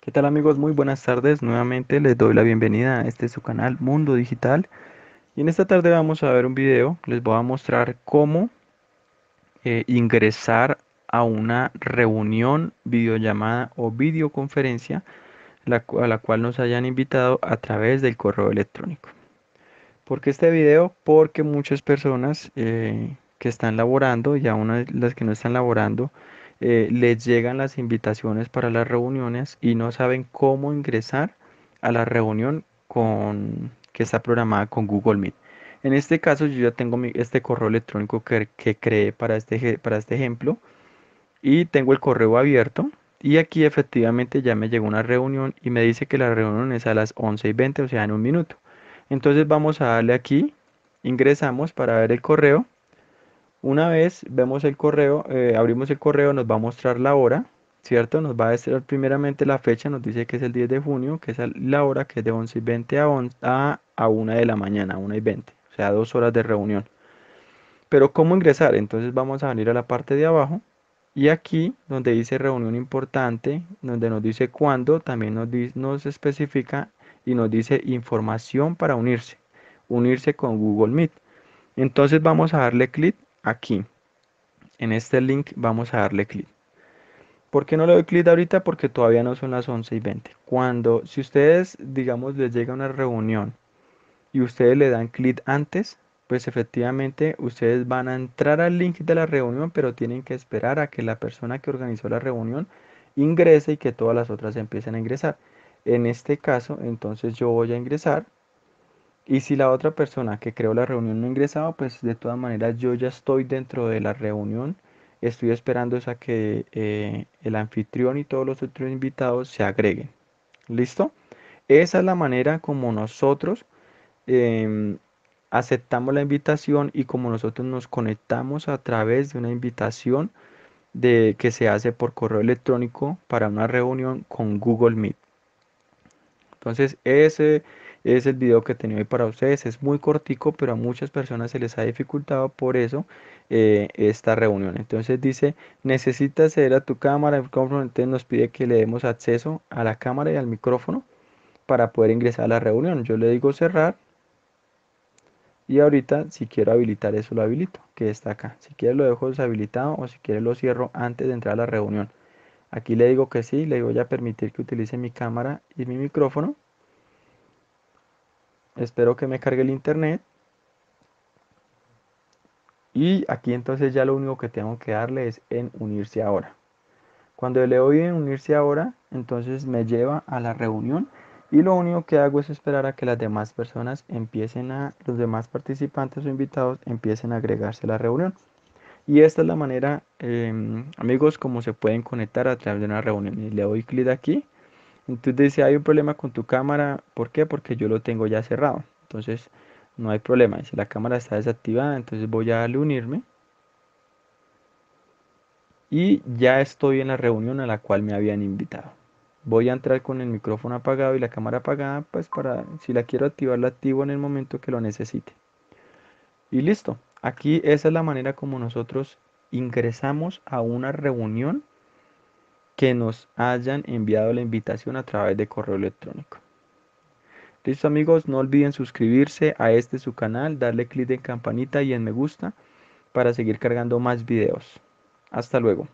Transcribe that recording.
¿Qué tal amigos? Muy buenas tardes. Nuevamente les doy la bienvenida a este su canal Mundo Digital. Y en esta tarde vamos a ver un video. Les voy a mostrar cómo eh, ingresar a una reunión, videollamada o videoconferencia a la cual nos hayan invitado a través del correo electrónico. ¿Por qué este video? Porque muchas personas eh, que están laborando y aún las que no están laborando eh, les llegan las invitaciones para las reuniones y no saben cómo ingresar a la reunión con, que está programada con Google Meet. En este caso yo ya tengo este correo electrónico que, que creé para este, para este ejemplo y tengo el correo abierto y aquí efectivamente ya me llegó una reunión y me dice que la reunión es a las 11 y 20, o sea, en un minuto. Entonces vamos a darle aquí, ingresamos para ver el correo una vez vemos el correo, eh, abrimos el correo, nos va a mostrar la hora, ¿cierto? Nos va a decir primeramente la fecha, nos dice que es el 10 de junio, que es la hora que es de 11 y 20 a, 1 de la mañana, 1 y 20, o sea, dos horas de reunión. Pero ¿cómo ingresar? Entonces vamos a venir a la parte de abajo y aquí donde dice reunión importante, donde nos dice cuándo, también nos especifica y nos dice información para unirse, unirse con Google Meet. Entonces vamos a darle clic aquí, en este link, vamos a darle clic. ¿Por qué no le doy clic ahorita? Porque todavía no son las 11 y 20. Cuando, si ustedes, digamos, les llega una reunión y ustedes le dan clic antes, pues efectivamente ustedes van a entrar al link de la reunión, pero tienen que esperar a que la persona que organizó la reunión ingrese y que todas las otras empiecen a ingresar. En este caso, entonces yo voy a ingresar y si la otra persona que creó la reunión no ingresaba, pues de todas maneras yo ya estoy dentro de la reunión. Estoy esperando a que eh, el anfitrión y todos los otros invitados se agreguen. ¿Listo? Esa es la manera como nosotros em, aceptamos la invitación y como nosotros nos conectamos a través de una invitación de, que se hace por correo electrónico para una reunión con Google Meet. Entonces, ese es el video que tenía hoy para ustedes. Es muy cortico, pero a muchas personas se les ha dificultado por eso eh, esta reunión. Entonces dice, necesita acceder a tu cámara, el nos pide que le demos acceso a la cámara y al micrófono para poder ingresar a la reunión. Yo le digo cerrar y ahorita si quiero habilitar eso lo habilito, que está acá. Si quieres lo dejo deshabilitado o si quieres lo cierro antes de entrar a la reunión. Aquí le digo que sí, le voy a permitir que utilice mi cámara y mi micrófono. Espero que me cargue el internet. Y aquí entonces ya lo único que tengo que darle es en unirse ahora. Cuando le doy en unirse ahora, entonces me lleva a la reunión y lo único que hago es esperar a que las demás personas empiecen a, los demás participantes o invitados empiecen a agregarse a la reunión. Y esta es la manera, em, amigos, como se pueden conectar a través de una reunión. Y le doy clic aquí entonces dice, hay un problema con tu cámara, ¿por qué? Porque yo lo tengo ya cerrado. Entonces no hay problema. Si la cámara está desactivada, entonces voy a darle unirme. Y ya estoy en la reunión a la cual me habían invitado. Voy a entrar con el micrófono apagado y la cámara apagada, pues para si la quiero activar, la activo en el momento que lo necesite. Y listo. Aquí esa es la manera como nosotros ingresamos a una reunión que nos hayan enviado la invitación a través de correo electrónico. Listo amigos, no olviden suscribirse a este su canal, darle clic en campanita y en me gusta para seguir cargando más videos. Hasta luego.